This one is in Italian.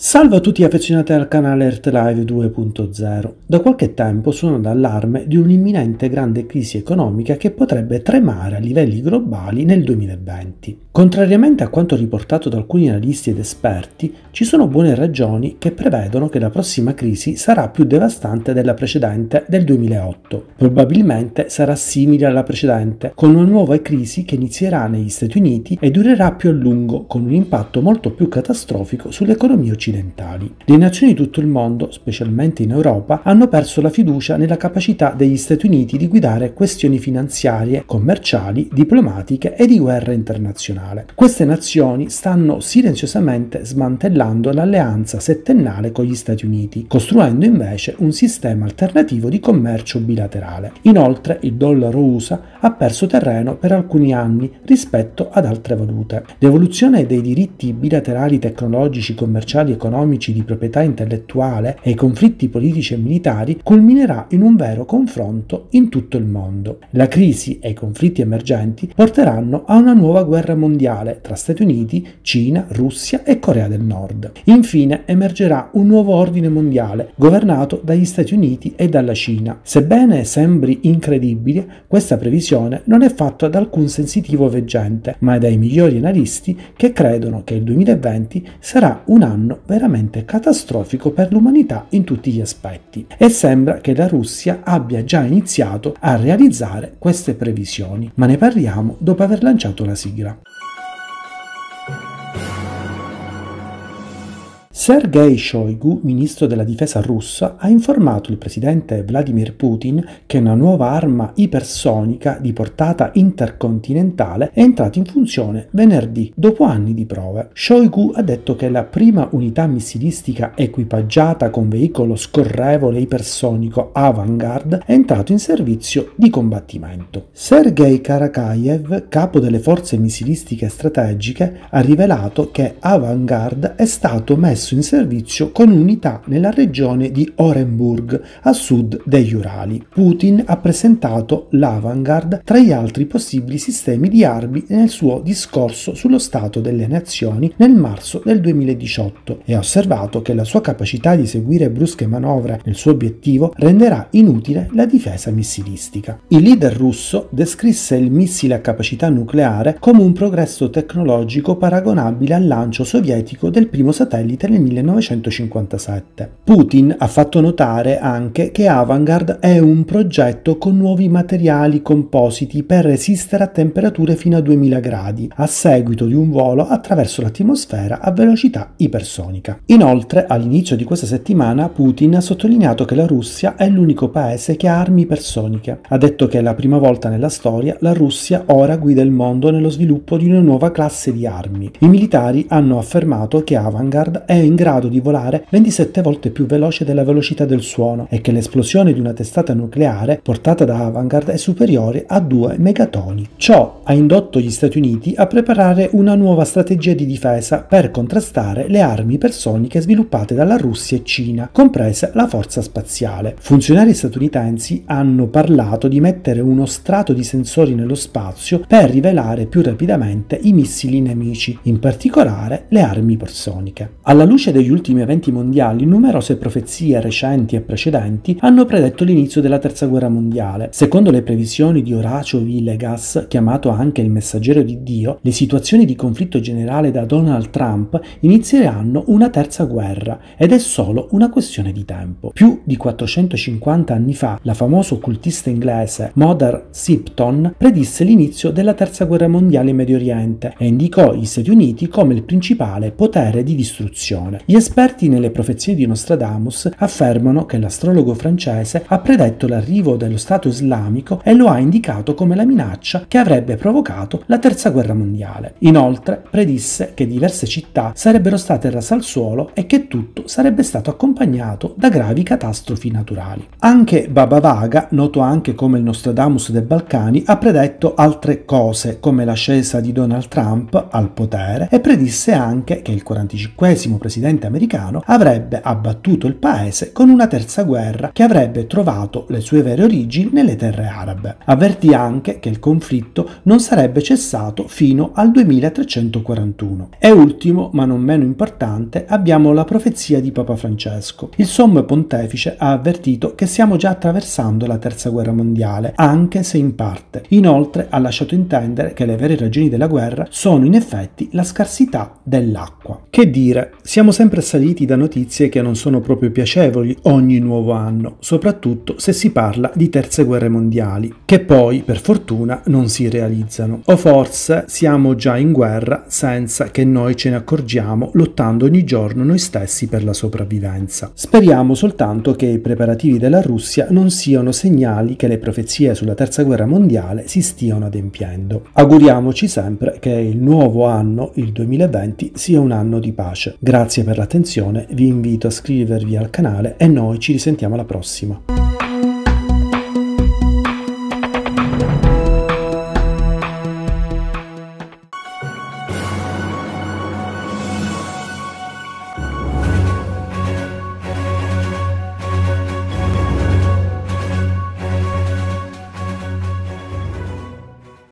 Salve a tutti gli affezionati al canale EarthLive 2.0. Da qualche tempo suona l'allarme di un'imminente grande crisi economica che potrebbe tremare a livelli globali nel 2020. Contrariamente a quanto riportato da alcuni analisti ed esperti, ci sono buone ragioni che prevedono che la prossima crisi sarà più devastante della precedente del 2008. Probabilmente sarà simile alla precedente, con una nuova crisi che inizierà negli Stati Uniti e durerà più a lungo, con un impatto molto più catastrofico sull'economia occidentale occidentali. Le nazioni di tutto il mondo, specialmente in Europa, hanno perso la fiducia nella capacità degli Stati Uniti di guidare questioni finanziarie, commerciali, diplomatiche e di guerra internazionale. Queste nazioni stanno silenziosamente smantellando l'alleanza settennale con gli Stati Uniti, costruendo invece un sistema alternativo di commercio bilaterale. Inoltre il dollaro USA ha perso terreno per alcuni anni rispetto ad altre valute. L'evoluzione dei diritti bilaterali tecnologici, commerciali e economici di proprietà intellettuale e i conflitti politici e militari culminerà in un vero confronto in tutto il mondo. La crisi e i conflitti emergenti porteranno a una nuova guerra mondiale tra Stati Uniti, Cina, Russia e Corea del Nord. Infine emergerà un nuovo ordine mondiale governato dagli Stati Uniti e dalla Cina. Sebbene sembri incredibile, questa previsione non è fatta da alcun sensitivo veggente, ma dai migliori analisti che credono che il 2020 sarà un anno veramente catastrofico per l'umanità in tutti gli aspetti e sembra che la Russia abbia già iniziato a realizzare queste previsioni, ma ne parliamo dopo aver lanciato la sigla. Sergei Shoigu, ministro della difesa russa, ha informato il presidente Vladimir Putin che una nuova arma ipersonica di portata intercontinentale è entrata in funzione venerdì, dopo anni di prove. Shoigu ha detto che la prima unità missilistica equipaggiata con veicolo scorrevole ipersonico Avangard è entrato in servizio di combattimento. Sergei Karakayev, capo delle forze missilistiche strategiche, ha rivelato che Avangard è stato messo in in servizio con unità nella regione di Orenburg a sud degli Urali. Putin ha presentato l'Avangard tra gli altri possibili sistemi di armi nel suo discorso sullo Stato delle Nazioni nel marzo del 2018 e ha osservato che la sua capacità di eseguire brusche manovre nel suo obiettivo renderà inutile la difesa missilistica. Il leader russo descrisse il missile a capacità nucleare come un progresso tecnologico paragonabile al lancio sovietico del primo satellite nel nel 1957. Putin ha fatto notare anche che Avangard è un progetto con nuovi materiali compositi per resistere a temperature fino a 2000 gradi, a seguito di un volo attraverso l'atmosfera a velocità ipersonica. Inoltre, all'inizio di questa settimana, Putin ha sottolineato che la Russia è l'unico paese che ha armi ipersoniche. Ha detto che è la prima volta nella storia la Russia ora guida il mondo nello sviluppo di una nuova classe di armi. I militari hanno affermato che Avangard è in grado di volare 27 volte più veloce della velocità del suono e che l'esplosione di una testata nucleare portata da Avangard è superiore a 2 megatoni. Ciò ha indotto gli Stati Uniti a preparare una nuova strategia di difesa per contrastare le armi personiche sviluppate dalla Russia e Cina, compresa la forza spaziale. Funzionari statunitensi hanno parlato di mettere uno strato di sensori nello spazio per rivelare più rapidamente i missili nemici, in particolare le armi personiche. Alla luce luce degli ultimi eventi mondiali, numerose profezie recenti e precedenti hanno predetto l'inizio della Terza Guerra Mondiale. Secondo le previsioni di Horacio Villegas, chiamato anche il messaggero di Dio, le situazioni di conflitto generale da Donald Trump inizieranno una terza guerra ed è solo una questione di tempo. Più di 450 anni fa, la famosa occultista inglese Mother Sipton predisse l'inizio della Terza Guerra Mondiale in Medio Oriente e indicò gli Stati Uniti come il principale potere di distruzione persone. Gli esperti nelle profezie di Nostradamus affermano che l'astrologo francese ha predetto l'arrivo dello Stato islamico e lo ha indicato come la minaccia che avrebbe provocato la Terza Guerra Mondiale. Inoltre predisse che diverse città sarebbero state rase al suolo e che tutto sarebbe stato accompagnato da gravi catastrofi naturali. Anche Baba Vaga, noto anche come il Nostradamus dei Balcani, ha predetto altre cose come l'ascesa di Donald Trump al potere e predisse anche che il 45 presidente presidente americano avrebbe abbattuto il paese con una terza guerra che avrebbe trovato le sue vere origini nelle terre arabe. Avvertì anche che il conflitto non sarebbe cessato fino al 2341. E ultimo, ma non meno importante, abbiamo la profezia di Papa Francesco. Il sommo pontefice ha avvertito che stiamo già attraversando la terza guerra mondiale, anche se in parte. Inoltre ha lasciato intendere che le vere ragioni della guerra sono in effetti la scarsità dell'acqua. Che dire, siamo siamo sempre assaliti da notizie che non sono proprio piacevoli ogni nuovo anno, soprattutto se si parla di terze guerre mondiali, che poi, per fortuna, non si realizzano. O forse siamo già in guerra senza che noi ce ne accorgiamo, lottando ogni giorno noi stessi per la sopravvivenza. Speriamo soltanto che i preparativi della Russia non siano segnali che le profezie sulla terza guerra mondiale si stiano adempiendo. Auguriamoci sempre che il nuovo anno, il 2020, sia un anno di pace. Grazie Grazie per l'attenzione, vi invito a iscrivervi al canale e noi ci risentiamo alla prossima.